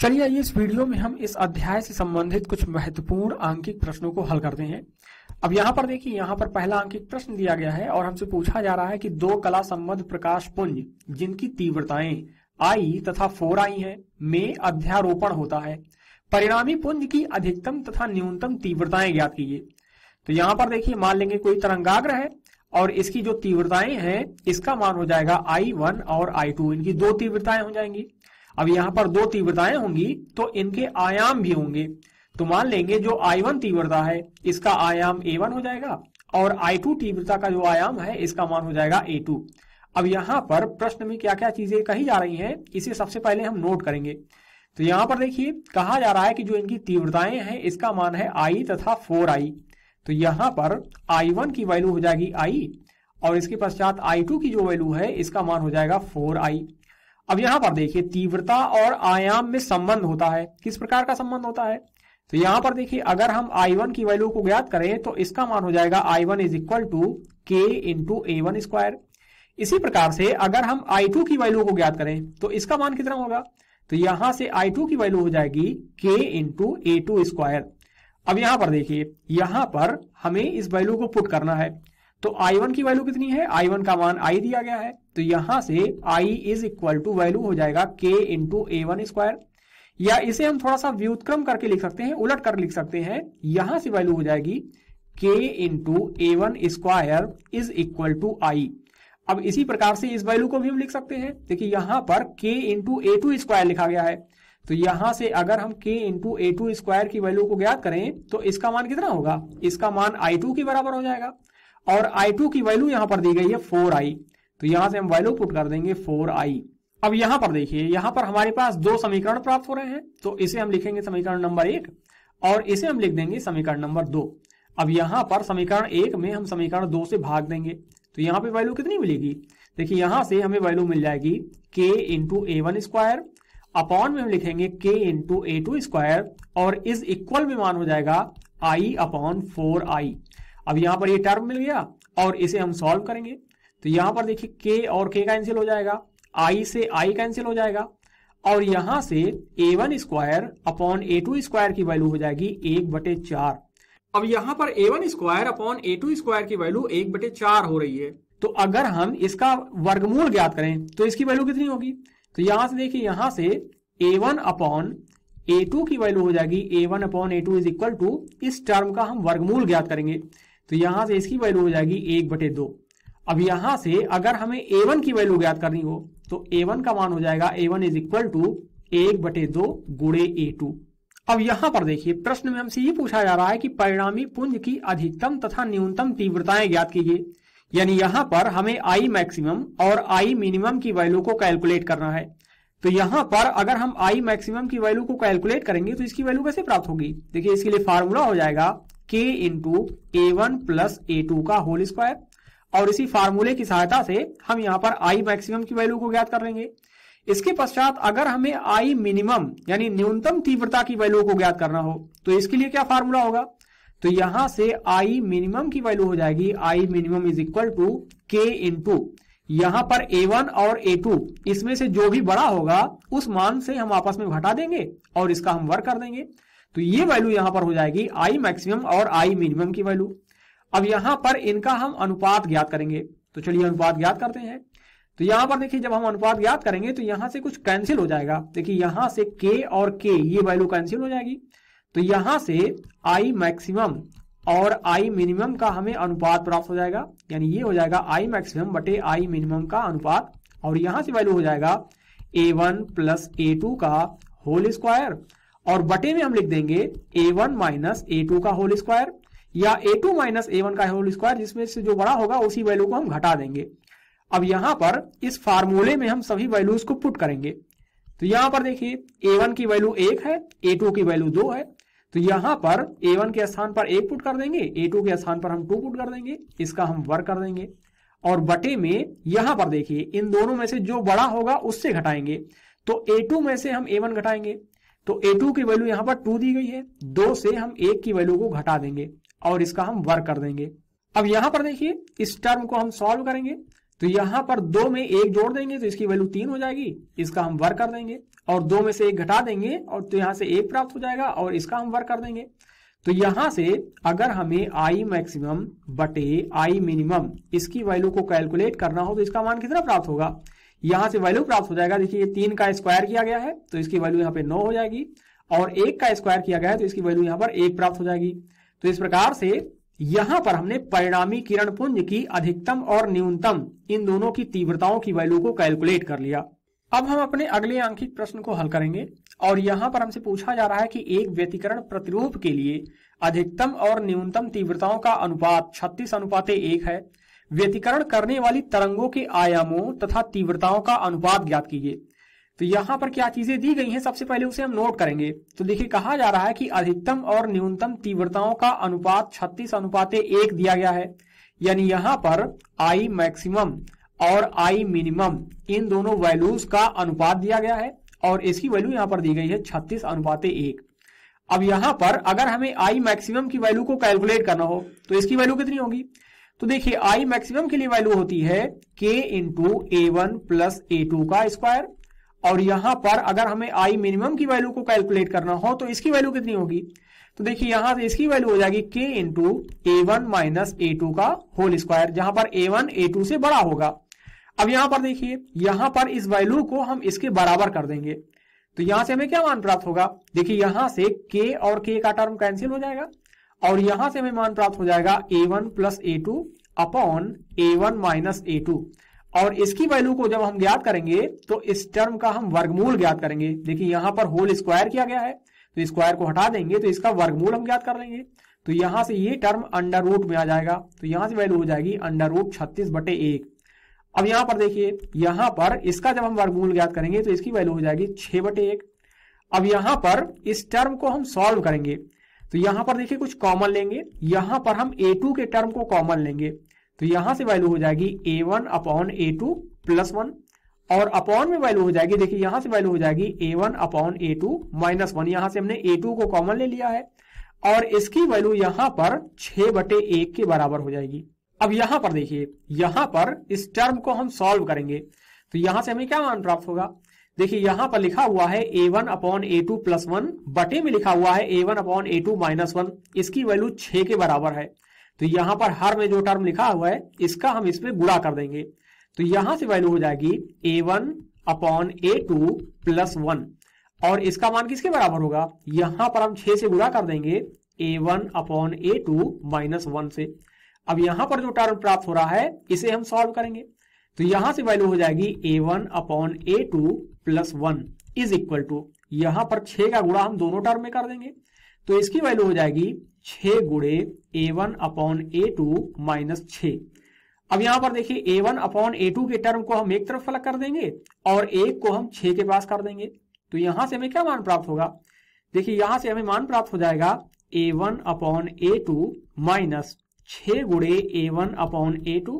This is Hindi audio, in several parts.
चलिए इस वीडियो में हम इस अध्याय से संबंधित कुछ महत्वपूर्ण आंकिक प्रश्नों को हल करते हैं अब यहाँ पर देखिए यहाँ पर पहला आंकिक प्रश्न दिया गया है और हमसे पूछा जा रहा है कि दो कला संबद्ध प्रकाश पुंज जिनकी तीव्रताएं आई तथा फोर आई है में अध्यारोपण होता है परिणामी पुंज की अधिकतम तथा न्यूनतम तीव्रताएं ज्ञात कीजिए तो यहाँ पर देखिए मान लेंगे कोई तरंगाग्र है और इसकी जो तीव्रताएं हैं इसका मान हो जाएगा आई वन और आई टू इनकी दो तीव्रताएं हो जाएंगी अब यहां पर दो तीव्रताएं होंगी तो इनके आयाम भी होंगे तो मान लेंगे जो I1 तीव्रता है इसका आयाम A1 हो जाएगा और I2 तीव्रता का जो आयाम है इसका मान हो जाएगा A2 अब यहां पर प्रश्न में क्या क्या चीजें कही जा रही हैं इसे सबसे पहले हम नोट करेंगे तो यहां पर देखिए कहा जा रहा है कि जो इनकी तीव्रताएं हैं इसका मान है आई तथा फोर आई तो यहां पर आई वन की वैल्यू हो जाएगी आई और इसके पश्चात आई टू की जो वैल्यू है इसका मान हो जाएगा फोर आई अब यहां पर देखिए तीव्रता और आयाम में संबंध होता है किस प्रकार का संबंध होता है तो यहां पर देखिए अगर हम I1 की वैल्यू को ज्ञात करें तो इसका मान हो जाएगा I1 one is equal to K into A one square इसी प्रकार से अगर हम I2 की वैल्यू को ज्ञात करें तो इसका मान कितना होगा तो यहां से I2 की वैल्यू हो जाएगी K into A two square अब यहां पर देखिए यहां पर हमें इस वैल्यू को पुट करना है तो I1 की वैल्यू कितनी है I1 का मान I दिया गया है तो यहां से I is equal to value हो जाएगा K into A one square या इसे हम थोड़ा सा व्युत्क्रम करके लिख सकते हैं उलट कर लिख सकते हैं यहां से वैल्यू हो जाएगी K into A one square is equal to I अब इसी प्रकार से इस वैल्यू को भी हम लिख सकते हैं देखिए यहां पर K into A two square लिखा गया है तो यहां से अगर हम k into A two square की वैल्यू को ज्ञात करें तो इसका मान कितना होगा इसका मान आई टू के बराबर हो जाएगा और आई टू की वैल्यू यहां पर दी गई है फोर आई तो यहां से हम वैल्यू पुट कर देंगे फोर आई अब यहां पर देखिए यहां पर हमारे पास दो समीकरण प्राप्त हो रहे हैं तो इसे हम लिखेंगे समीकरण नंबर एक और इसे हम लिख देंगे समीकरण नंबर दो अब यहां पर समीकरण एक में हम समीकरण दो से भाग देंगे तो यहाँ पे वैल्यू कितनी मिलेगी देखिए यहां से हमें वैल्यू मिल जाएगी K into A one square upon में हम लिखेंगे K into A two square और इज इक्वल में मान हो जाएगा आई अपॉन फोर आई अब यहां पर ये टर्म मिल गया और इसे हम सॉल्व करेंगे तो यहां पर देखिए के और के कैंसिल हो जाएगा आई से आई कैंसिल हो जाएगा और यहां से A one square upon A two square की वैल्यू हो जाएगी एक बटे चार अब यहां पर A one square upon A two square की वैल्यू एक बटे चार हो रही है तो अगर हम इसका वर्गमूल ज्ञात करें तो इसकी वैल्यू कितनी होगी तो यहां से देखिए यहां से A one upon A two की वैल्यू हो जाएगी A one upon A two is equal to इस टर्म का हम वर्गमूल ज्ञात करेंगे तो यहां से इसकी वैल्यू हो जाएगी एक बटे दो अब यहां से अगर हमें ए वन की वैल्यू ज्ञात करनी हो तो ए वन का मान हो जाएगा A one is equal to एक बटे दो गुड़े ए टू अब यहां पर देखिए प्रश्न में हमसे ये पूछा जा रहा है कि परिणामी पुंज की अधिकतम तथा न्यूनतम तीव्रताएं ज्ञात कीजिए यानी यहां पर हमें आई मैक्सिमम और आई मिनिमम की वैल्यू को कैलकुलेट करना है तो यहां पर अगर हम आई मैक्सिमम की वैल्यू को कैलकुलेट करेंगे तो इसकी वैल्यू कैसे प्राप्त होगी देखिए इसके लिए फार्मूला हो जाएगा K into A one plus A two का होल स्क्वायर और इसी फार्मूले की सहायता से हम यहाँ पर आई मैक्सिमम की वैल्यू को ज्ञात कर लेंगे इसके पश्चात अगर हमें आई मिनिमम यानी न्यूनतम तीव्रता की वैल्यू को ज्ञात करना हो तो इसके लिए क्या फार्मूला होगा तो यहां से आई मिनिमम की वैल्यू हो जाएगी I minimum is equal to K into यहां पर ए वन और ए टू इसमें से जो भी बड़ा होगा उस मान से हम आपस में घटा देंगे और इसका हम वर्क कर देंगे तो ये वैल्यू यहां पर हो जाएगी आई मैक्सिमम और आई मिनिमम की वैल्यू अब यहां पर इनका हम अनुपात ज्ञात करेंगे तो चलिए अनुपात ज्ञात करते हैं तो यहां पर देखिए जब हम अनुपात ज्ञात करेंगे तो यहां से कुछ कैंसिल हो जाएगा देखिए यहां से के और के ये वैल्यू कैंसिल हो जाएगी तो यहां से आई मैक्सिमम और आई मिनिमम का हमें अनुपात प्राप्त हो जाएगा यानी ये हो जाएगा आई मैक्सिमम बटे आई मिनिमम का अनुपात और यहां से वैल्यू हो जाएगा A one plus A two का होल स्क्वायर और बटे में हम लिख देंगे A one minus A two का होल स्क्वायर या A two minus A one का होल स्क्वायर जिसमें से जो बड़ा होगा उसी वैल्यू को हम घटा देंगे अब यहां पर इस फार्मूले में हम सभी वैल्यूज को पुट करेंगे तो यहां पर देखिए ए वन की वैल्यू एक है ए टू की वैल्यू दो है तो यहां पर ए वन के स्थान पर एक पुट कर देंगे ए टू के स्थान पर हम टू पुट कर देंगे इसका हम वर्क कर देंगे और बटे में यहां पर देखिए इन दोनों में से जो बड़ा होगा उससे घटाएंगे तो ए टू में से हम ए वन घटाएंगे तो ए टू की वैल्यू यहाँ पर टू दी गई है दो से हम एक की वैल्यू को घटा देंगे और इसका हम वर्क कर देंगे अब यहां पर देखिए इस टर्म को हम सॉल्व करेंगे तो यहां पर दो में एक जोड़ देंगे तो इसकी वैल्यू तीन हो जाएगी इसका हम वर्क कर देंगे और दो में से एक घटा देंगे और तो यहां से एक प्राप्त हो जाएगा और इसका हम वर्क कर देंगे तो यहां से अगर हमें आई मैक्सिमम बटे आई मिनिमम इसकी वैल्यू को कैलकुलेट करना हो तो इसका मान कितना प्राप्त होगा यहां से वैल्यू प्राप्त हो जाएगा देखिए तीन का स्क्वायर किया गया है तो इसकी वैल्यू यहाँ पे नौ हो जाएगी और एक का स्क्वायर किया गया है तो इसकी वैल्यू यहाँ पर एक प्राप्त हो जाएगी तो इस प्रकार से यहां पर हमने परिणामी किरण पुंज की अधिकतम और न्यूनतम इन दोनों की तीव्रताओं की वैल्यू को कैलकुलेट कर लिया अब हम अपने अगले आंखिक प्रश्न को हल करेंगे और यहाँ पर हमसे पूछा जा रहा है कि एक व्यतिकरण प्रतिरूप के लिए अधिकतम और न्यूनतम तीव्रताओं का अनुपात 36 अनुपात एक है व्यतिकरण करने वाली तरंगों के आयामों तथा तीव्रताओं का अनुपात ज्ञात कीजिए तो यहाँ पर क्या चीजें दी गई हैं सबसे पहले उसे हम नोट करेंगे तो देखिए कहा जा रहा है कि अधिकतम और न्यूनतम तीव्रताओं का अनुपात छत्तीस अनुपात एक दिया गया है यानी यहाँ पर आई मैक्सिमम और आई मिनिमम इन दोनों वैल्यूज का अनुपात दिया गया है और इसकी वैल्यू यहाँ पर दी गई है छत्तीस अनुपात एक अब यहाँ पर अगर हमें आई मैक्सिमम की वैल्यू को कैलकुलेट करना हो तो इसकी वैल्यू कितनी होगी तो देखिए आई मैक्सिमम के लिए वैल्यू होती है K into A one plus A two का स्क्वायर और यहां पर अगर हमें आई मिनिमम की वैल्यू को कैलकुलेट करना हो तो इसकी वैल्यू कितनी होगी तो देखिए यहां से इसकी वैल्यू हो जाएगी K into A one minus A two का होल स्क्वायर जहां पर ए वन ए टू से बड़ा होगा अब यहां पर देखिए यहां पर इस वैल्यू को हम इसके बराबर कर देंगे तो यहां से हमें क्या मान प्राप्त होगा देखिए यहां से के और के का टर्म कैंसिल हो जाएगा और यहां से हमें मान प्राप्त हो जाएगा A one plus A two upon A one minus A two और इसकी वैल्यू को जब हम ज्ञात करेंगे तो इस टर्म का हम वर्गमूल ज्ञात करेंगे देखिए यहां पर होल स्क्वायर किया गया है तो स्क्वायर को हटा देंगे तो इसका वर्गमूल हम ज्ञात कर लेंगे तो यहां से ये टर्म अंडर रूट में आ जाएगा तो यहां से वैल्यू हो जाएगी अंडर रूट छत्तीस बटे एक अब यहां पर देखिए यहां पर इसका जब हम वर्गमूल ज्ञात करेंगे तो इसकी वैल्यू हो जाएगी छह बटे एक अब यहां पर इस टर्म को हम सॉल्व करेंगे तो यहां पर देखिए कुछ कॉमन लेंगे यहां पर हम ए टू के टर्म को कॉमन लेंगे तो यहां से वैल्यू हो जाएगी A one upon A two plus one और अपॉन में वैल्यू हो जाएगी देखिए यहां से वैल्यू हो जाएगी A one upon A two minus one यहां से हमने ए टू को कॉमन ले लिया है और इसकी वैल्यू यहां पर छह बटे एक के बराबर हो जाएगी अब यहां पर देखिए यहां पर इस टर्म को हम सॉल्व करेंगे तो यहां से हमें क्या मान प्राप्त होगा देखिए यहां पर लिखा हुआ है A one upon A two plus one बटे में लिखा हुआ है A one upon A two minus one इसकी वैल्यू छह के बराबर है तो यहां पर हर में जो टर्म लिखा हुआ है इसका हम इसमें गुड़ा कर देंगे तो यहां से वैल्यू हो जाएगी A one upon A two plus one और इसका मान किसके बराबर होगा यहां पर हम छह से गुड़ा कर देंगे A one upon A two minus one से अब यहां पर जो टर्म प्राप्त हो रहा है इसे हम सॉल्व करेंगे तो यहां से वैल्यू हो जाएगी A one upon A two plus one is equal to यहां पर छह का गुणा हम दोनों टर्म में कर देंगे तो इसकी वैल्यू हो जाएगी छह गुड़े A one upon A two minus छ अब यहां पर देखिए A one upon A two के टर्म को हम एक तरफ अलग कर देंगे और एक को हम छे के पास कर देंगे तो यहां से हमें क्या मान प्राप्त होगा देखिए यहां से हमें मान प्राप्त हो जाएगा A one upon A two minus छ गुड़े A one upon A two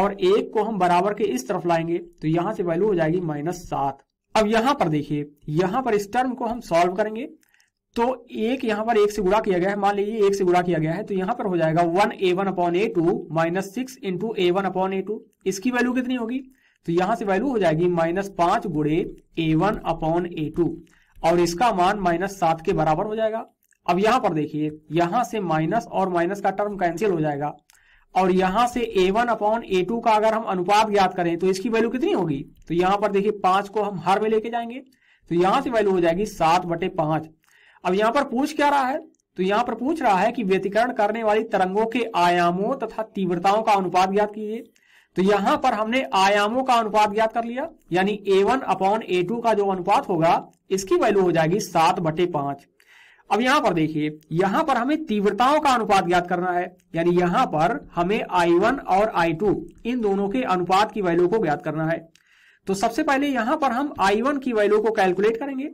और एक को हम बराबर के इस तरफ लाएंगे तो यहां से वैल्यू हो जाएगी माइनस सात अब यहां पर देखिए यहां पर इस टर्म को हम सॉल्व करेंगे तो एक यहां पर एक से गुड़ा किया गया है मान लीजिए एक से गुड़ा किया गया है तो यहां पर हो जाएगा one A one upon A two minus six into A one upon A two इसकी वैल्यू कितनी होगी तो यहां से वैल्यू हो जाएगी माइनस पांच गुड़े A one upon A two और इसका मान माइनस सात के बराबर हो जाएगा अब यहां पर देखिए यहां से माइनस और माइनस का टर्म कैंसिल हो जाएगा और यहां से A one upon A two का अगर हम अनुपात ज्ञात करें तो इसकी वैल्यू कितनी होगी तो यहां पर देखिए पांच को हम हर में लेके जाएंगे तो यहां से वैल्यू हो जाएगी सात बटे पांच अब यहां पर पूछ क्या रहा है तो यहां पर पूछ रहा है कि व्यतिकरण करने वाली तरंगों के आयामों तथा तीव्रताओं का अनुपात ज्ञात कीजिए तो यहां पर हमने आयामों का अनुपात ज्ञात कर लिया यानी A one upon A two का जो अनुपात होगा इसकी वैल्यू हो जाएगी सात बटे पांच अब यहां पर देखिए यहां पर हमें तीव्रताओं का अनुपात ज्ञात करना है यानी यहां पर हमें वन और टू इन दोनों के अनुपात की वैल्यू को ज्ञात करना है तो सबसे पहले यहां पर हम आई वन की वैल्यू को कैलकुलेट करेंगे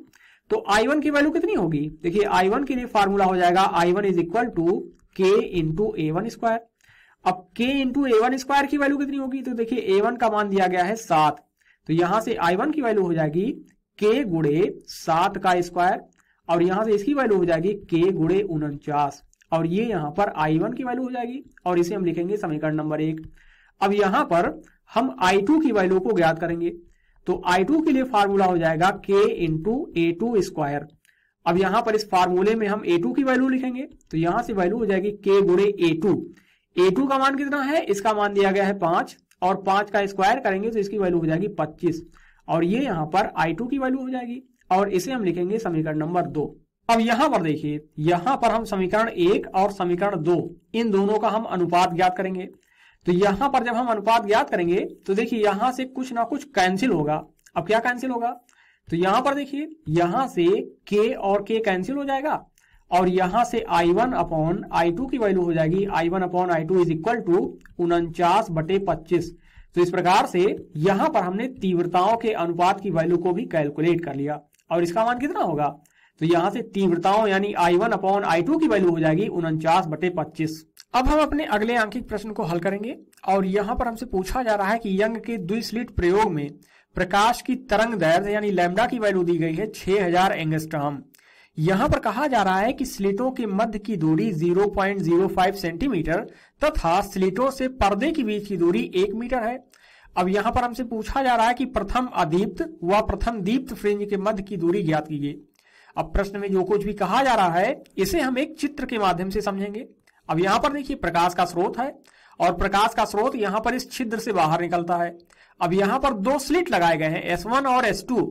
तो आई वन की वैल्यू कितनी होगी देखिए आई वन के लिए फार्मूला हो जाएगा I one is equal to K into A one square अब K into A one square की वैल्यू कितनी होगी तो देखिए वन का मान दिया गया है सात तो यहां से आई वन की वैल्यू हो जाएगी के गुड़े सात का स्क्वायर और यहां से इसकी वैल्यू हो जाएगी के गुड़े उनचास और ये यहाँ पर आई वन की वैल्यू हो जाएगी और इसे हम लिखेंगे समीकरण नंबर एक अब यहाँ पर हम आई टू की वैल्यू को ज्ञात करेंगे तो आई टू के लिए फार्मूला हो जाएगा K into A two square अब यहाँ पर इस फार्मूले में हम ए टू की वैल्यू लिखेंगे तो यहाँ से वैल्यू हो जाएगी के गुड़े ए टू ए टू का मान कितना है इसका मान दिया गया है पांच और पांच का स्क्वायर करेंगे तो इसकी वैल्यू हो जाएगी पच्चीस और ये यहाँ पर आई टू की वैल्यू हो जाएगी और इसे हम लिखेंगे समीकरण नंबर दो अब यहां पर देखिए यहां पर हम समीकरण एक और समीकरण दो इन दोनों का हम अनुपात ज्ञात करेंगे तो यहां पर जब हम अनुपात ज्ञात करेंगे तो देखिए यहां से कुछ ना कुछ कैंसिल होगा अब क्या कैंसिल होगा तो यहां पर देखिए यहां से k और k कैंसिल हो जाएगा और यहां से I1 वन अपॉन आई की वैल्यू हो जाएगी I1 one upon I two is equal to उनचास बटे पच्चीस तो इस प्रकार से यहां पर हमने तीव्रताओं के अनुपात की वैल्यू को भी कैलकुलेट कर लिया और इसका मान कितना होगा तो यहां से तीव्रताओं यानी I one upon I two की वैल्यू हो जाएगी उनचास बटे पच्चीस अब हम अपने अगले आंकिक प्रश्न को हल करेंगे और यहां पर हमसे पूछा जा रहा है कि यंग के द्विस्लिट प्रयोग में प्रकाश की तरंग दैर्घ्य यानी लैम्डा की वैल्यू दी गई है छह हजार एंगस्ट्राम यहां पर कहा जा रहा है कि स्लिटों के मध्य की दूरी 0.05 सेंटीमीटर तथा स्लिटों से पर्दे के बीच की दूरी एक मीटर है अब यहां पर हमसे पूछा जा रहा है कि प्रथम अदीप्त व प्रथम दीप्त फ्रिंज के मध्य की दूरी ज्ञात कीजिए अब प्रश्न में जो कुछ भी कहा जा रहा है इसे हम एक चित्र के माध्यम से समझेंगे अब यहां पर देखिए प्रकाश का स्रोत है और प्रकाश का स्रोत यहां पर इस छिद्र से बाहर निकलता है अब यहां पर दो स्लिट लगाए गए हैं S1 और S2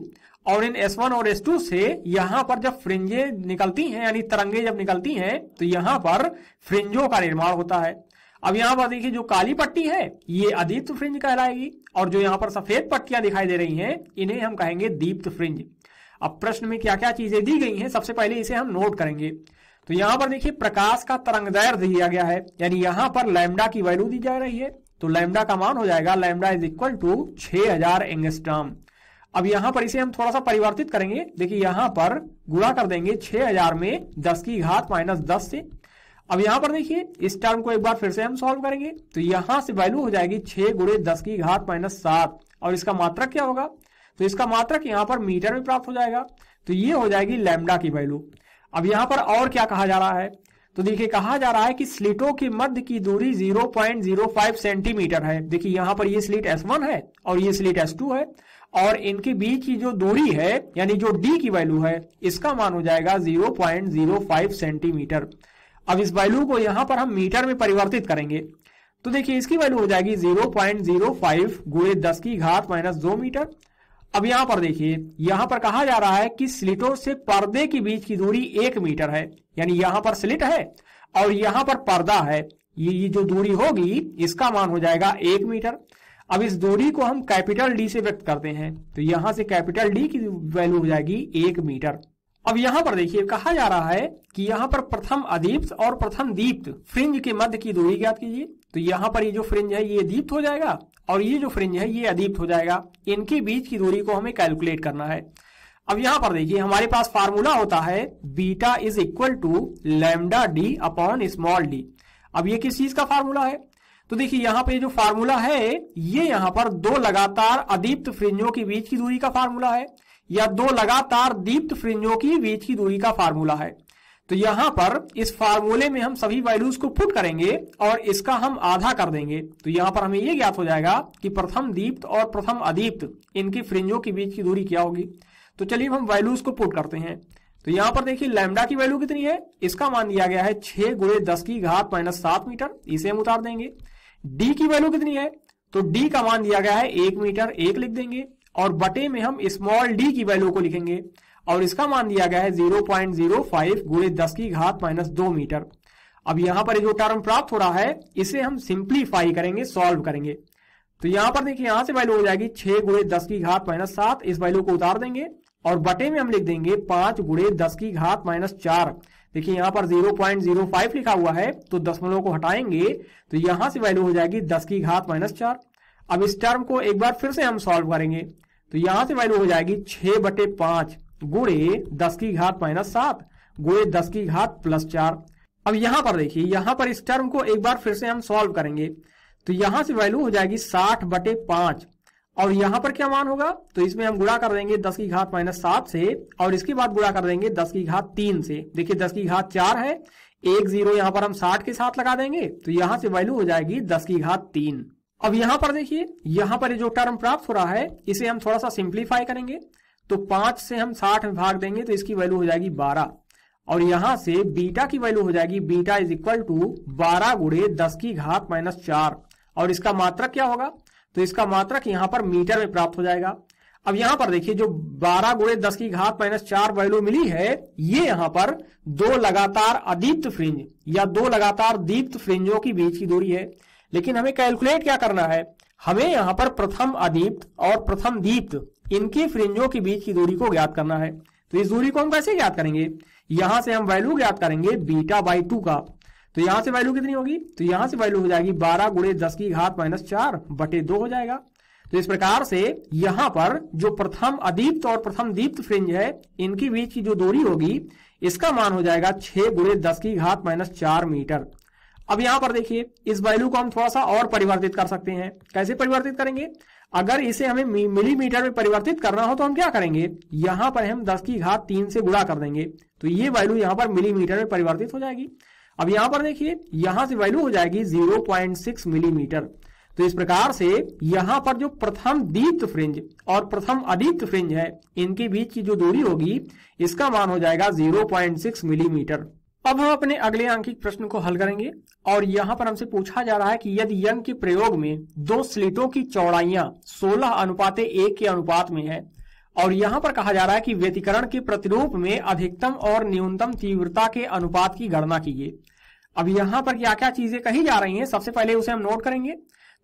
और इन S1 और S2 से यहां पर जब फ्रिंजे निकलती हैं यानी तरंगे जब निकलती हैं तो यहां पर फ्रिंजों का निर्माण होता है अब यहां पर देखिए जो काली पट्टी है ये अदीप्त फ्रिंज कहलाएगी और जो यहां पर सफेद पट्टियां दिखाई दे रही हैं इन्हें हम कहेंगे दीप्त फ्रिंज अब प्रश्न में क्या क्या चीजें दी गई हैं सबसे पहले इसे हम नोट करेंगे तो यहां पर देखिए प्रकाश का तरंग दैर दिया गया है यानी यहां पर लैमडा की वैल्यू दी जा रही है तो लैमडा का मान हो जाएगा लैमडा इज इक्वल टू छह हजार एंगस्ट्राम अब यहां पर इसे हम थोड़ा सा परिवर्तित करेंगे देखिए यहां पर गुणा कर देंगे 6000 में 10 की घात माइनस दस से अब यहां पर देखिए इस टर्म को एक बार फिर से हम सॉल्व करेंगे तो यहां से वैल्यू हो जाएगी छह गुड़े दस की घात माइनस सात और इसका मात्रक क्या होगा तो इसका मात्रक यहां पर मीटर में प्राप्त हो जाएगा तो ये हो जाएगी लैमडा की वैल्यू अब यहां पर और क्या कहा जा रहा है तो देखिए कहा जा रहा है कि स्लिटों के मध्य की दूरी 0.05 सेंटीमीटर है देखिए यहां पर ये स्लिट S1 है और ये स्लिट S2 है और इनके बीच की जो दूरी है यानी जो D की वैल्यू है इसका मान हो जाएगा 0.05 सेंटीमीटर अब इस वैल्यू को यहां पर हम मीटर में परिवर्तित करेंगे तो देखिए इसकी वैल्यू हो जाएगी जीरो पॉइंट जीरो फाइव गुड़े दस की घात माइनस दो मीटर अब यहां पर देखिए यहां पर कहा जा रहा है कि स्लिटों से पर्दे के बीच की दूरी एक मीटर है यानी यहां पर स्लिट है और यहां पर पर्दा है ये जो दूरी होगी इसका मान हो जाएगा एक मीटर अब इस दूरी को हम कैपिटल डी से व्यक्त करते हैं तो यहां से कैपिटल डी की वैल्यू हो जाएगी एक मीटर अब यहाँ पर देखिए कहा जा रहा है कि यहाँ पर प्रथम अदीप्त और प्रथम दीप्त फ्रिंज के मध्य की दूरी ज्ञात कीजिए तो यहाँ पर ये जो फ्रिंज है ये दीप्त हो जाएगा और ये जो फ्रिंज है ये अदीप्त हो जाएगा इनके बीच की दूरी को हमें कैलकुलेट करना है अब यहाँ पर देखिए हमारे पास फार्मूला होता है beta is equal to lambda D upon small D अब ये किस चीज का फार्मूला है तो देखिए यहां पर जो फार्मूला है ये यहां पर दो लगातार अदीप्त फ्रिंजों के बीच की दूरी का फार्मूला है या दो लगातार दीप्त फ्रिंजों के बीच की दूरी का फार्मूला है तो यहां पर इस फार्मूले में हम सभी वैल्यूज को पुट करेंगे और इसका हम आधा कर देंगे तो यहां पर हमें यह ज्ञात हो जाएगा कि प्रथम दीप्त और प्रथम अदीप्त इनकी फ्रिंजों के बीच की दूरी क्या होगी तो चलिए हम वैल्यूज को पुट करते हैं तो यहां पर देखिए लैमडा की वैल्यू कितनी है इसका मान दिया गया है छह गुड़े दस की घात माइनस सात मीटर इसे हम उतार देंगे डी की वैल्यू कितनी है तो डी का मान दिया गया है एक मीटर एक लिख देंगे और बटे में हम स्मॉल डी की वैल्यू को लिखेंगे और इसका मान दिया गया है जीरो पॉइंट जीरो फाइव गुड़े दस की घात माइनस दो मीटर अब यहां पर जो टर्म प्राप्त हो रहा है इसे हम सिंप्लीफाई करेंगे सॉल्व करेंगे तो यहां पर देखिए यहां से वैल्यू हो जाएगी छह गुड़े दस की घात माइनस सात इस वैल्यू को उतार देंगे और बटे में हम लिख देंगे पांच गुड़े दस की घात माइनस चार देखिए यहां पर 0.05 लिखा हुआ है तो दसमलव को हटाएंगे तो यहां से वैल्यू हो जाएगी दस की घात माइनस चार अब इस टर्म को एक बार फिर से हम सॉल्व करेंगे तो यहां से वैल्यू हो जाएगी छह बटे पांच गुड़े दस की घात माइनस सात गुड़े दस की घात प्लस चार अब यहां पर देखिए यहां पर इस टर्म को एक बार फिर से हम सॉल्व करेंगे तो यहां से वैल्यू हो जाएगी साठ बटे पांच और यहां पर क्या मान होगा तो इसमें हम गुणा कर देंगे दस की घात माइनस सात से और इसके बाद गुणा कर देंगे दस की घात तीन से देखिए दस की घात चार है एक जीरो यहां पर हम साठ के साथ लगा देंगे तो यहां से वैल्यू हो जाएगी दस की घात तीन अब यहां पर देखिए यहां पर जो टर्म प्राप्त हो रहा है इसे हम थोड़ा सा सिंप्लीफाई करेंगे तो पांच से हम साठ में भाग देंगे तो इसकी वैल्यू हो जाएगी बारह और यहां से बीटा की वैल्यू हो जाएगी बीटा इज इक्वल टू बारह गुड़े दस की घात माइनस चार और इसका मात्रक क्या होगा तो इसका मात्रक यहां पर मीटर में प्राप्त हो जाएगा अब यहां पर देखिए जो बारह गुड़े दस की घात माइनस चार वैल्यू मिली है ये यहां पर दो लगातार अदीप्त फ्रिंज या दो लगातार दीप्त फ्रिंजों के बीच की दूरी है लेकिन हमें कैलकुलेट क्या करना है हमें यहाँ पर प्रथम अदीप्त और प्रथम दीप्त इनकी फ्रिंजों के बीच की दूरी को ज्ञात करना है तो इस दूरी को हम कैसे ज्ञात करेंगे यहां से हम वैल्यू ज्ञात करेंगे बीटा बाई टू का तो यहां से वैल्यू कितनी होगी तो यहां से वैल्यू हो जाएगी बारह गुड़े दस की घात माइनस चार बटे दो हो जाएगा तो इस प्रकार से यहां पर जो प्रथम अदीप्त और प्रथम दीप्त फ्रिंज है इनकी बीच की जो दूरी होगी इसका मान हो जाएगा छह गुड़े दस की घात माइनस चार मीटर अब यहां पर देखिए इस वैल्यू को हम थोड़ा सा और परिवर्तित कर सकते हैं कैसे परिवर्तित करेंगे अगर इसे हमें मिलीमीटर में परिवर्तित करना हो तो हम क्या करेंगे यहां पर हम दस की घात तीन से गुणा कर देंगे तो ये वैल्यू यहां पर मिलीमीटर में परिवर्तित हो जाएगी अब यहां पर देखिए यहां से वैल्यू हो जाएगी 0.6 मिलीमीटर तो इस प्रकार से यहां पर जो प्रथम दीप्त फ्रिंज और प्रथम अदीप्त फ्रिंज है इनके बीच की जो दूरी होगी इसका मान हो जाएगा जीरो मिलीमीटर अब हम अपने अगले आंकिक प्रश्न को हल करेंगे और यहाँ पर हमसे पूछा जा रहा है कि यदि यंग के प्रयोग में दो स्लिटों की चौड़ाइयां 16 अनुपात एक के अनुपात में है और यहाँ पर कहा जा रहा है कि व्यतिकरण के प्रतिरूप में अधिकतम और न्यूनतम तीव्रता के अनुपात की गणना कीजिए अब यहाँ पर क्या क्या चीजें कही जा रही हैं सबसे पहले उसे हम नोट करेंगे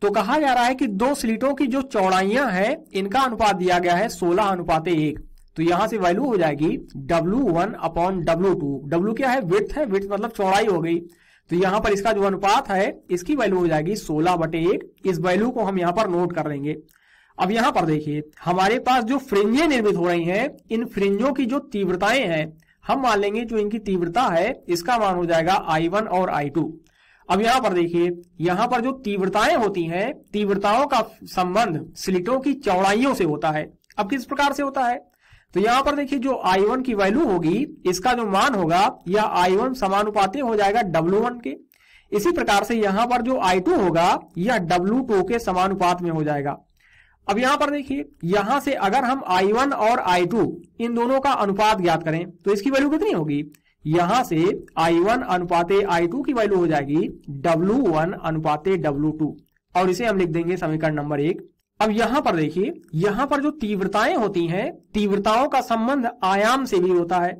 तो कहा जा रहा है कि दो स्लिटों की जो चौड़ाइयां हैं इनका अनुपात दिया गया है सोलह अनुपात एक तो यहां से वैल्यू हो जाएगी W one upon W two W क्या है विथ है विथ मतलब चौड़ाई हो गई तो यहां पर इसका जो अनुपात है इसकी वैल्यू हो जाएगी सोलह बटे एक इस वैल्यू को हम यहां पर नोट कर लेंगे अब यहां पर देखिए हमारे पास जो फ्रिंजे निर्मित हो रही हैं इन फ्रिंजों की जो तीव्रताएं हैं हम मान लेंगे जो इनकी तीव्रता है इसका मान हो जाएगा आई वन और आई टू अब यहां पर देखिए यहां पर जो तीव्रताएं होती हैं तीव्रताओं का संबंध स्लिटों की चौड़ाइयों से होता है अब किस प्रकार से होता है तो यहां पर देखिए जो I1 की वैल्यू होगी इसका जो मान होगा यह I1 समानुपाती हो जाएगा W1 के इसी प्रकार से यहां पर जो I2 होगा यह W2 के समानुपात में हो जाएगा अब यहां पर देखिए यहां से अगर हम I1 और I2 इन दोनों का अनुपात ज्ञात करें तो इसकी वैल्यू कितनी होगी यहां से I1 अनुपाते I2 की वैल्यू हो जाएगी W1 अनुपाते W2 और इसे हम लिख देंगे समीकरण नंबर एक अब यहां पर देखिए यहां पर जो तीव्रताएं होती हैं तीव्रताओं का संबंध आयाम से भी होता है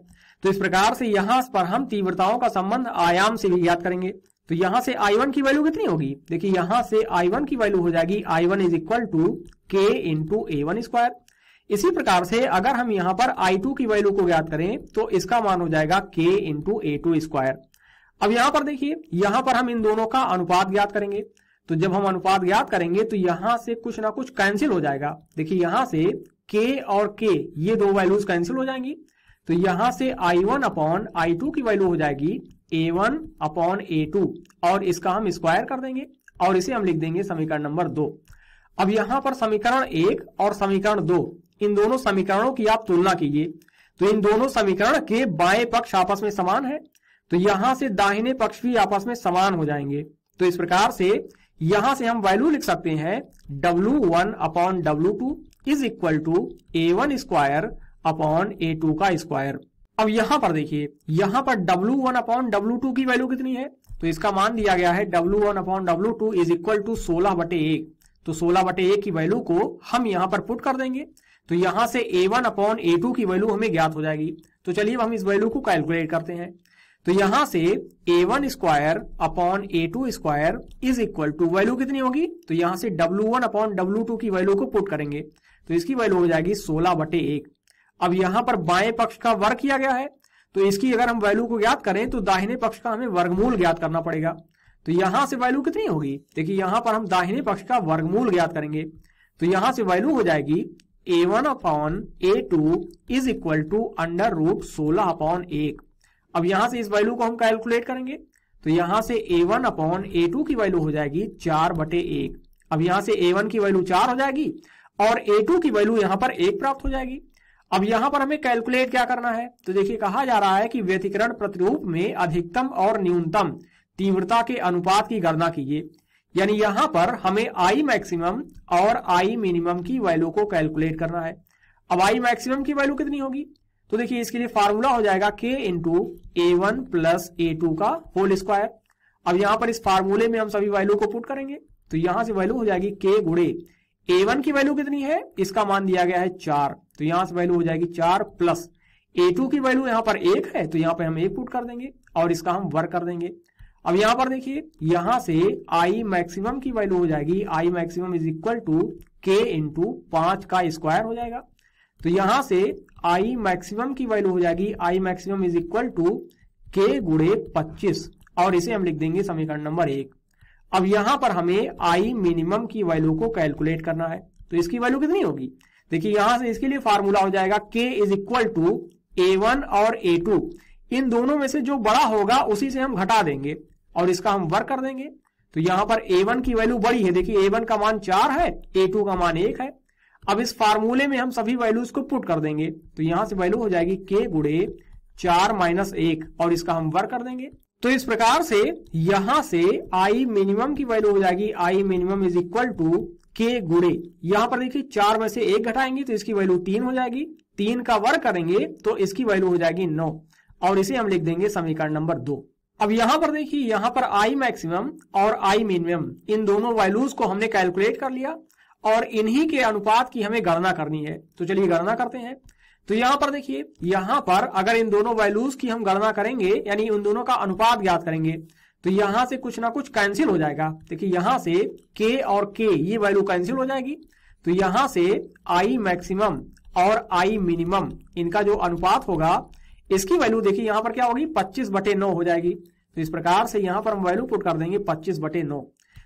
तो इस प्रकार से यहां पर हम तीव्रताओं का संबंध आयाम से भी याद करेंगे तो यहां से I1 की वैल्यू कितनी होगी देखिए यहां से I1 की वैल्यू हो जाएगी I1 one is equal to K into A one square इसी प्रकार से अगर हम यहां पर I2 की वैल्यू को याद करें तो इसका मान हो जाएगा K into A two square अब यहां पर देखिए यहां पर हम इन दोनों का अनुपात याद करेंगे तो जब हम अनुपात ज्ञात करेंगे तो यहां से कुछ ना कुछ कैंसिल हो जाएगा देखिए यहां से k और k ये दो वैल्यूज कैंसिल हो जाएंगी तो यहां से I one upon I two की वैल्यू हो जाएगी A1 one upon A two और इसका हम स्क्वायर कर देंगे और इसे हम लिख देंगे समीकरण नंबर दो अब यहां पर समीकरण एक और समीकरण दो इन दोनों समीकरणों की आप तुलना कीजिए तो इन दोनों समीकरण के बाएं पक्ष आपस में समान है तो यहां से दाहिने पक्ष भी आपस में समान हो जाएंगे तो इस प्रकार से यहां से हम वैल्यू लिख सकते हैं W one upon W two is equal to A one square upon A two का स्क्वायर अब यहां पर देखिए यहां पर W one upon W two की वैल्यू कितनी है तो इसका मान दिया गया है W one upon W two is equal to सोलह बटे एक तो सोलह बटे एक की वैल्यू को हम यहां पर पुट कर देंगे तो यहां से A one upon A two की वैल्यू हमें ज्ञात हो जाएगी तो चलिए हम इस वैल्यू को कैलकुलेट करते हैं तो यहां से A one square upon A two square is equal to value कितनी होगी तो यहां से W one upon W two की वैल्यू को पुट करेंगे तो इसकी वैल्यू हो जाएगी सोलह बटे एक अब यहां पर बाएं पक्ष का वर्ग किया गया है तो इसकी अगर हम वैल्यू को ज्ञात करें तो दाहिने पक्ष का हमें वर्गमूल ज्ञात करना पड़ेगा तो यहां से वैल्यू कितनी होगी देखिए यहां पर हम दाहिने पक्ष का वर्गमूल ज्ञात करेंगे तो यहां से वैल्यू हो जाएगी A one upon A two is equal to under root सोलह अपॉन एक अब यहां से इस वैल्यू को हम कैलकुलेट करेंगे तो यहां से A one upon A two की वैल्यू हो जाएगी चार बटे एक अब यहां से ए वन की वैल्यू चार हो जाएगी और ए टू की वैल्यू यहां पर एक प्राप्त हो जाएगी अब यहां पर हमें कैलकुलेट क्या करना है तो देखिए कहा जा रहा है कि व्यतिकरण प्रतिरूप में अधिकतम और न्यूनतम तीव्रता के अनुपात की गणना कीजिए यानी यहां पर हमें आई मैक्सिमम और आई मिनिमम की वैल्यू को कैलकुलेट करना है अब आई मैक्सिमम की वैल्यू कितनी होगी तो देखिए इसके लिए फार्मूला हो जाएगा K into A one plus A two का होल स्क्वायर अब यहां पर इस फार्मूले में हम सभी वैल्यू को पुट करेंगे तो यहां से वैल्यू हो जाएगी के गुड़े ए वन की वैल्यू कितनी है इसका मान दिया गया है चार तो यहां से वैल्यू हो जाएगी चार प्लस ए टू की वैल्यू यहां पर एक है तो यहां पर हम एक पुट कर देंगे और इसका हम वर्क कर देंगे अब यहां पर देखिए यहां से आई मैक्सिमम की वैल्यू हो जाएगी I maximum is equal to K into पांच का स्क्वायर हो जाएगा तो यहां से आई मैक्सिमम की वैल्यू हो जाएगी I maximum is equal to K गुड़े पच्चीस और इसे हम लिख देंगे समीकरण नंबर एक अब यहां पर हमें आई मिनिमम की वैल्यू को कैलकुलेट करना है तो इसकी वैल्यू कितनी होगी देखिए यहां से इसके लिए फार्मूला हो जाएगा K is equal to A one और ए टू इन दोनों में से जो बड़ा होगा उसी से हम घटा देंगे और इसका हम वर्क कर देंगे तो यहां पर ए वन की वैल्यू बड़ी है देखिए ए वन का मान चार है ए टू का मान एक है अब इस फार्मूले में हम सभी वैल्यूज को पुट कर देंगे तो यहां से वैल्यू हो जाएगी के गुड़े चार माइनस एक और इसका हम वर्क कर देंगे तो इस प्रकार से यहां से आई मिनिमम की वैल्यू हो जाएगी I minimum is equal to K गुड़े यहां पर देखिए चार में से एक घटाएंगे तो इसकी वैल्यू तीन हो जाएगी तीन का वर्ग करेंगे तो इसकी वैल्यू हो जाएगी नौ और इसे हम लिख देंगे समीकरण नंबर दो अब यहां पर देखिए यहां पर आई मैक्सिमम और आई मिनिमम इन दोनों वैल्यूज को हमने कैलकुलेट कर लिया और इन्हीं के अनुपात की हमें गणना करनी है तो चलिए गणना करते हैं तो यहां पर देखिए यहां पर अगर इन दोनों वैल्यूज की हम गणना करेंगे यानी उन दोनों का अनुपात ज्ञात करेंगे तो यहां से कुछ ना कुछ कैंसिल हो जाएगा देखिए यहां से k और k ये वैल्यू कैंसिल हो जाएगी तो यहां से i मैक्सिमम और i मिनिमम इनका जो अनुपात होगा इसकी वैल्यू देखिए यहां पर क्या होगी 25 बटे नौ हो जाएगी तो इस प्रकार से यहां पर हम वैल्यू पुट कर देंगे 25 बटे नौ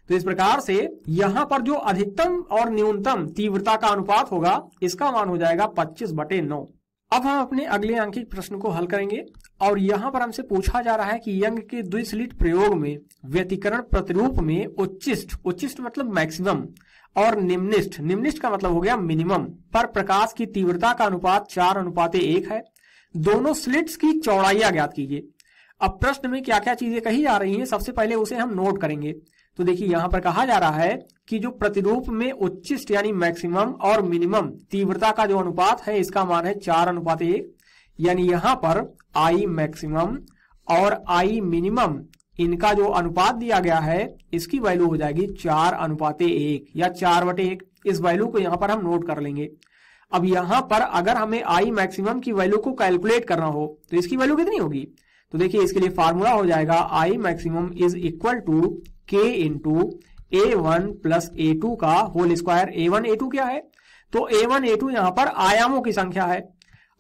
तो इस प्रकार से यहां पर जो अधिकतम और न्यूनतम तीव्रता का अनुपात होगा इसका मान हो जाएगा पच्चीस बटे नौ अब हम अपने अगले अंकित प्रश्न को हल करेंगे और यहाँ पर हमसे पूछा जा रहा है कि यंग के द्विस्लिट प्रयोग में व्यतिकरण प्रतिरूप में उच्चिष्ट उच्चिष्ट मतलब मैक्सिमम और निम्निष्ट निम्निष्ट का मतलब हो गया मिनिमम पर प्रकाश की तीव्रता का अनुपात चार अनुपात एक है दोनों स्लिट्स की चौड़ाइया ज्ञात कीजिए अब प्रश्न में क्या क्या चीजें कही जा रही हैं सबसे पहले उसे हम नोट करेंगे तो देखिए यहां पर कहा जा रहा है कि जो प्रतिरूप में उच्चिष्ट यानी मैक्सिमम और मिनिमम तीव्रता का जो अनुपात है इसका मान है चार अनुपात एक यानी यहां पर आई मैक्सिमम और आई मिनिमम इनका जो अनुपात दिया गया है इसकी वैल्यू हो जाएगी चार अनुपात एक या चार बटे एक इस वैल्यू को यहाँ पर हम नोट कर लेंगे अब यहां पर अगर हमें आई मैक्सिमम की वैल्यू को कैलकुलेट करना हो तो इसकी वैल्यू कितनी होगी तो देखिए इसके लिए फार्मूला हो जाएगा I maximum is equal to K into A one plus A two का whole square A one A two क्या है तो ए वन ए टू यहां पर आयामों की संख्या है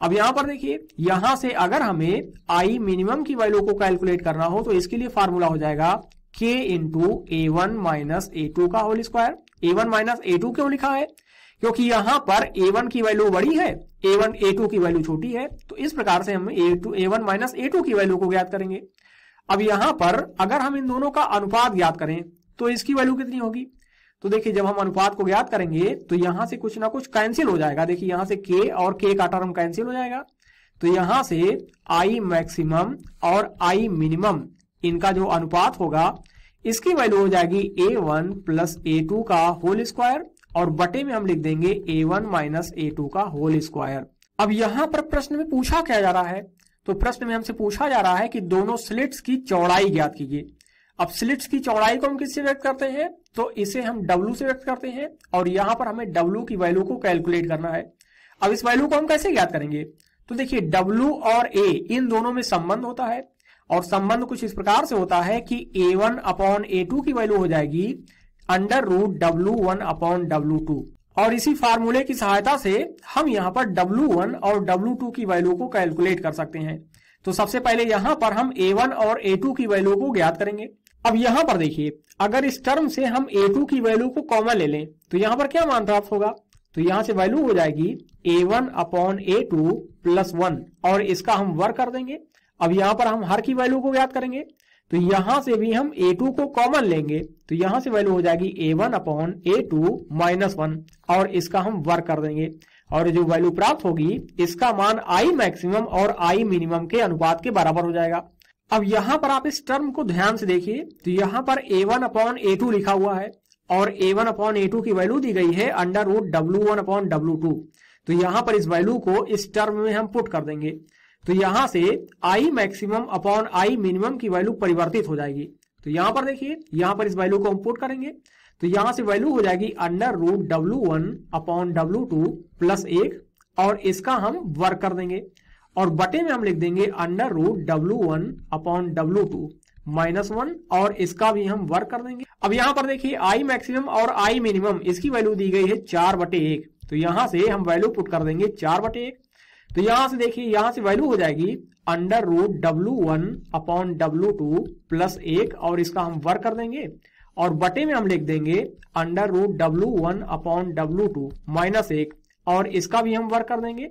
अब यहां पर देखिए यहां से अगर हमें आई मिनिमम की वैल्यू को कैलकुलेट करना हो तो इसके लिए फार्मूला हो जाएगा K into A one minus A two का whole square A one minus A two क्यों लिखा है क्योंकि यहां पर ए वन की वैल्यू बड़ी है ए वन ए टू की वैल्यू छोटी है तो इस प्रकार से हम A two A one minus A two की वैल्यू को ज्ञात करेंगे अब यहां पर अगर हम इन दोनों का अनुपात ज्ञात करें तो इसकी वैल्यू कितनी होगी तो देखिए जब हम अनुपात को ज्ञात करेंगे तो यहां से कुछ ना कुछ कैंसिल हो जाएगा देखिए यहां से के और के का टर्म कैंसिल हो जाएगा तो यहां से आई मैक्सिमम और आई मिनिमम इनका जो अनुपात होगा इसकी वैल्यू हो जाएगी A one plus A two का होल स्क्वायर और बटे में हम लिख देंगे A one minus A two का होल स्क्वायर अब यहां पर प्रश्न में पूछा क्या जा रहा है तो प्रश्न में हमसे पूछा जा रहा है कि दोनों स्लिट्स की चौड़ाई ज्ञात कीजिए अब स्लिट्स की चौड़ाई को हम किससे व्यक्त करते हैं तो इसे हम W से व्यक्त करते हैं और यहां पर हमें W की वैल्यू को कैलकुलेट करना है अब इस वैल्यू को हम कैसे ज्ञात करेंगे तो देखिए W और A इन दोनों में संबंध होता है और संबंध कुछ इस प्रकार से होता है कि A1 अपॉन ए की वैल्यू हो जाएगी under root W one upon W two और इसी फार्मूले की सहायता से हम यहाँ पर W1 और W2 की वैल्यू को कैलकुलेट कर सकते हैं तो सबसे पहले यहाँ पर हम A1 और A2 की वैल्यू को ज्ञात करेंगे अब यहाँ पर देखिए अगर इस टर्म से हम A2 की वैल्यू को कॉमन ले लें तो यहाँ पर क्या मान प्राप्त होगा तो यहाँ से वैल्यू हो जाएगी A one upon A two plus one और इसका हम वर्क कर देंगे अब यहाँ पर हम हर की वैल्यू को ज्ञात करेंगे तो यहाँ से भी हम A2 को कॉमन लेंगे तो यहां से वैल्यू हो जाएगी A one upon A two minus one और इसका हम वर्क कर देंगे और जो वैल्यू प्राप्त होगी इसका मान आई मैक्सिमम और आई मिनिमम के अनुपात के बराबर हो जाएगा अब यहां पर आप इस टर्म को ध्यान से देखिए तो यहां पर A one upon A two लिखा हुआ है और A one upon A two की वैल्यू दी गई है under root W one upon W two तो यहां पर इस वैल्यू को इस टर्म में हम पुट कर देंगे तो यहां से I maximum upon I minimum की वैल्यू परिवर्तित हो जाएगी तो यहां पर देखिए यहां पर इस वैल्यू को हम पुट करेंगे तो यहां से वैल्यू हो जाएगी under root W one upon W two plus एक और इसका हम वर्क कर देंगे और बटे में हम लिख देंगे under root W one upon W two minus one और इसका भी हम वर्क कर देंगे अब यहां पर देखिए आई मैक्सिमम और आई मिनिमम इसकी वैल्यू दी गई है चार बटे एक तो यहां से हम वैल्यू पुट कर देंगे चार बटे एक तो यहां से देखिए यहां से वैल्यू हो जाएगी under root W one upon W two plus एक और इसका हम वर्क कर देंगे और बटे में हम लिख देंगे under root W one upon W two minus एक और इसका भी हम वर्क कर देंगे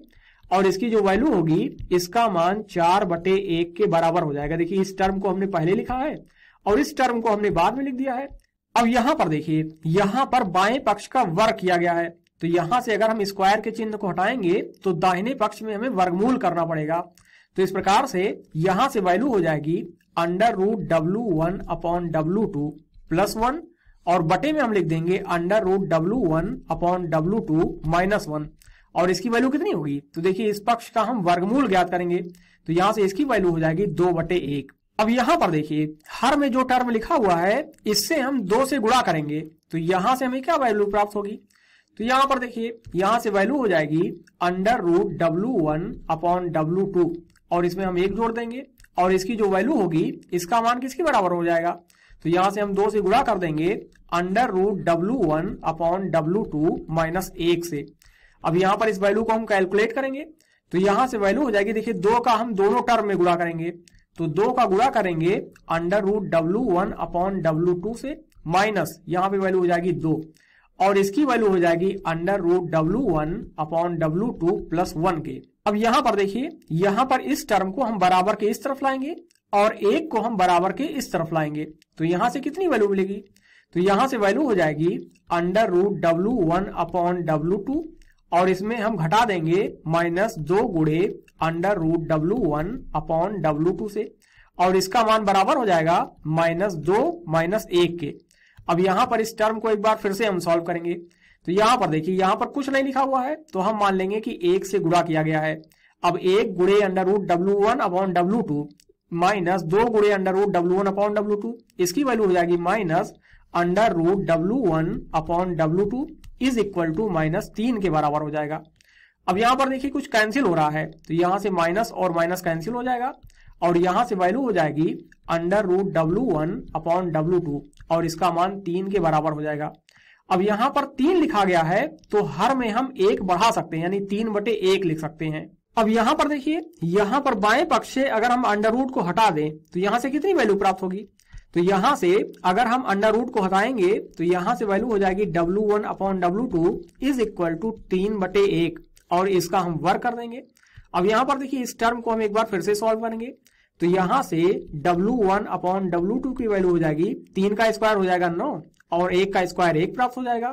और इसकी जो वैल्यू होगी इसका मान चार बटे एक के बराबर हो जाएगा देखिए इस टर्म को हमने पहले लिखा है और इस टर्म को हमने बाद में लिख दिया है अब यहां पर देखिए यहां पर बाएं पक्ष का वर्क किया गया है तो यहां से अगर हम स्क्वायर के चिन्ह को हटाएंगे तो दाहिने पक्ष में हमें वर्गमूल करना पड़ेगा तो इस प्रकार से यहां से वैल्यू हो जाएगी under root W one upon W two plus one और बटे में हम लिख देंगे under root W one upon W two minus one और इसकी वैल्यू कितनी होगी तो देखिए इस पक्ष का हम वर्गमूल ज्ञात करेंगे तो यहां से इसकी वैल्यू हो जाएगी दो बटे एक अब यहां पर देखिए हर में जो टर्म लिखा हुआ है इससे हम दो से गुणा करेंगे तो यहां से हमें क्या वैल्यू प्राप्त होगी तो यहां पर देखिए यहां से वैल्यू हो जाएगी under root W one upon W two और इसमें हम एक जोड़ देंगे और इसकी जो वैल्यू होगी इसका मान किसके बराबर हो जाएगा तो यहां से हम दो से गुणा कर देंगे under root W one upon W two minus एक से अब यहां पर इस वैल्यू को हम कैलकुलेट करेंगे तो यहां से वैल्यू हो जाएगी देखिए दो का हम दोनों टर्म में गुणा करेंगे तो दो का गुणा करेंगे under root W one upon W two से माइनस यहां पे वैल्यू हो जाएगी दो और इसकी वैल्यू हो जाएगी under root W one upon W two plus one के अब यहां पर देखिए यहां पर इस टर्म को हम बराबर के इस तरफ लाएंगे और एक को हम बराबर के इस तरफ लाएंगे तो यहां से कितनी वैल्यू मिलेगी तो यहां से वैल्यू हो जाएगी under root W one upon W two और इसमें हम घटा देंगे माइनस दो गुड़े under root W one upon W two से और इसका मान बराबर हो जाएगा माइनस दो माइनस एक के अब यहां पर इस टर्म को एक बार फिर से हम सॉल्व करेंगे तो यहां पर देखिए यहां पर कुछ नहीं लिखा हुआ है तो हम मान लेंगे कि एक से गुड़ा किया गया है अब एक गुड़े under root W one upon W two minus दो गुड़े under root W one upon W two इसकी वैल्यू हो जाएगी minus under root W one upon W two is equal to minus तीन के बराबर हो जाएगा अब यहां पर देखिए कुछ कैंसिल हो रहा है तो यहां से माइनस और माइनस कैंसिल हो जाएगा और यहां से वैल्यू हो जाएगी under root W one upon W two और इसका मान तीन के बराबर हो जाएगा अब यहां पर तीन लिखा गया है तो हर में हम एक बढ़ा सकते हैं यानी तीन बटे एक लिख सकते हैं अब यहां पर देखिए यहां पर बाएं पक्ष से अगर हम अंडर रूट को हटा दें तो यहां से कितनी वैल्यू प्राप्त होगी तो यहां से अगर हम अंडर रूट को हटाएंगे तो यहां से वैल्यू हो जाएगी W one upon W two is equal to तीन बटे एक और इसका हम वर्क कर देंगे अब यहां पर देखिए इस टर्म को हम एक बार फिर से सॉल्व करेंगे तो यहां से W1 अपॉन टू की वैल्यू हो जाएगी तीन का स्क्वायर हो जाएगा नौ और एक का स्क्वायर एक प्राप्त हो जाएगा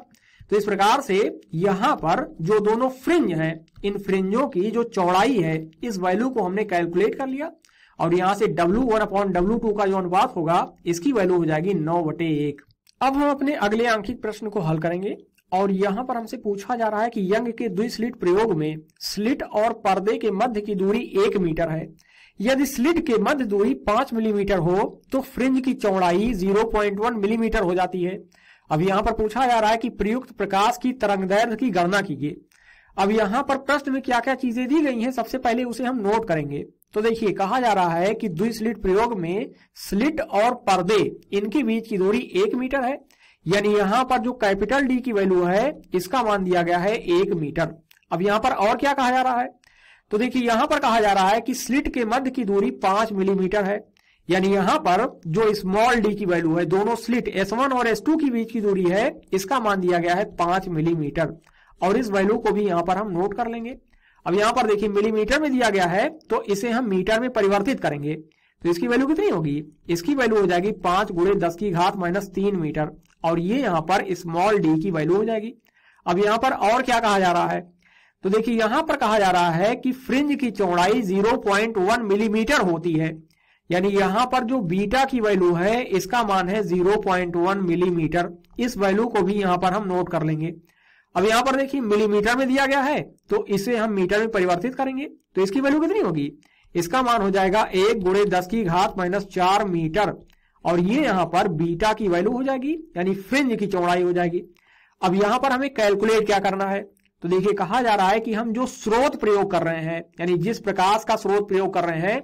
तो इस प्रकार से यहां पर जो दोनों फ्रिंज हैं इन फ्रिंजों की जो चौड़ाई है इस वैल्यू को हमने कैलकुलेट कर लिया और यहां से W1 वन अपॉन डब्ल्यू का जो अनुपात होगा इसकी वैल्यू हो जाएगी नौ बटे एक अब हम अपने अगले आंकिक प्रश्न को हल करेंगे और यहां पर हमसे पूछा जा रहा है कि यंग के स्लिट प्रयोग में स्लिट और पर्दे के मध्य की दूरी एक मीटर है यदि स्लिड के मध्य दूरी 5 मिलीमीटर हो तो फ्रिंज की चौड़ाई 0.1 मिलीमीटर हो जाती है अब यहां पर पूछा जा रहा है कि प्रयुक्त प्रकाश की तरंग दैर्ध्य की गणना कीजिए अब यहां पर प्रश्न में क्या क्या चीजें दी गई हैं सबसे पहले उसे हम नोट करेंगे तो देखिए कहा जा रहा है कि द्विस्लिट प्रयोग में स्लिट और पर्दे इनके बीच की दूरी एक मीटर है यानी यहां पर जो कैपिटल डी की वैल्यू है इसका मान दिया गया है एक मीटर अब यहां पर और क्या कहा जा रहा है तो देखिए यहां पर कहा जा रहा है कि स्लिट के मध्य की दूरी पांच मिलीमीटर है यानी यहां पर जो स्मॉल डी की वैल्यू है दोनों स्लिट एस वन और एस टू की बीच की दूरी है इसका मान दिया गया है पांच मिलीमीटर और इस वैल्यू को भी यहां पर हम नोट कर लेंगे अब यहां पर देखिए मिलीमीटर में दिया गया है तो इसे हम मीटर में परिवर्तित करेंगे तो इसकी वैल्यू कितनी होगी इसकी वैल्यू हो जाएगी पांच गुड़े दस की घात माइनस तीन मीटर और ये यहां पर स्मॉल डी की वैल्यू हो जाएगी अब यहां पर और क्या कहा जा रहा है तो देखिए यहां पर कहा जा रहा है कि फ्रिंज की चौड़ाई 0.1 मिलीमीटर mm होती है यानी यहां पर जो बीटा की वैल्यू है इसका मान है 0.1 मिलीमीटर mm. इस वैल्यू को भी यहां पर हम नोट कर लेंगे अब यहां पर देखिए मिलीमीटर में दिया गया है तो इसे हम मीटर में परिवर्तित करेंगे तो इसकी वैल्यू कितनी होगी इसका मान हो जाएगा एक गुणे दस की घात माइनस चार मीटर और ये यहां पर बीटा की वैल्यू हो जाएगी यानी फ्रिंज की चौड़ाई हो जाएगी अब यहां पर हमें कैलकुलेट क्या करना है तो देखिए कहा जा रहा है कि हम जो स्रोत प्रयोग कर रहे हैं यानी जिस प्रकाश का स्रोत प्रयोग कर रहे हैं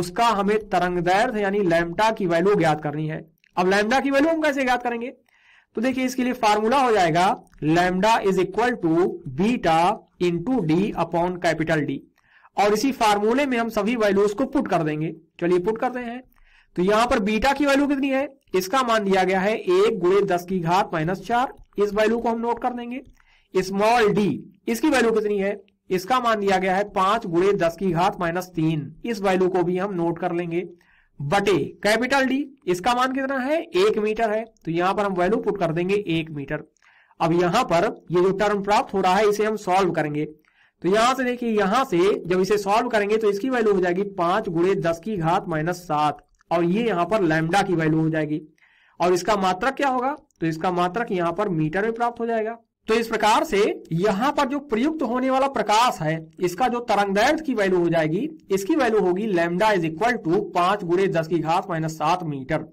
उसका हमें तरंग दैर्ध यानी लैमडा की वैल्यू ज्ञात करनी है अब लैमडा की वैल्यू हम कैसे ज्ञात करेंगे तो देखिए इसके लिए फार्मूला हो जाएगा lambda is equal to beta into D upon capital D और इसी फार्मूले में हम सभी वैल्यूज को पुट कर देंगे चलिए पुट करते हैं तो यहां पर बीटा की वैल्यू कितनी है इसका मान दिया गया है एक गुड़े दस की घात माइनस चार इस वैल्यू को हम नोट कर देंगे स्मॉल डी इसकी वैल्यू कितनी है इसका मान दिया गया है पांच गुड़े दस की घात माइनस तीन इस वैल्यू को भी हम नोट कर लेंगे बटे कैपिटल डी इसका मान कितना है एक मीटर है तो यहां पर हम वैल्यू पुट कर देंगे एक मीटर अब यहां पर ये जो टर्म प्राप्त हो रहा है इसे हम सॉल्व करेंगे तो यहां से देखिए यहां से जब इसे सॉल्व करेंगे तो इसकी वैल्यू हो जाएगी पांच गुड़े दस की घात माइनस सात और ये यहां पर लैमडा की वैल्यू हो जाएगी और इसका मात्रक क्या होगा तो इसका मात्रक यहां पर मीटर में प्राप्त हो जाएगा तो इस प्रकार से यहां पर जो प्रयुक्त होने वाला प्रकाश है इसका जो तरंगदैर्ध की वैल्यू हो जाएगी इसकी वैल्यू होगी लेमडा इज इक्वल टू पांच गुड़े दस की घात माइनस सात मीटर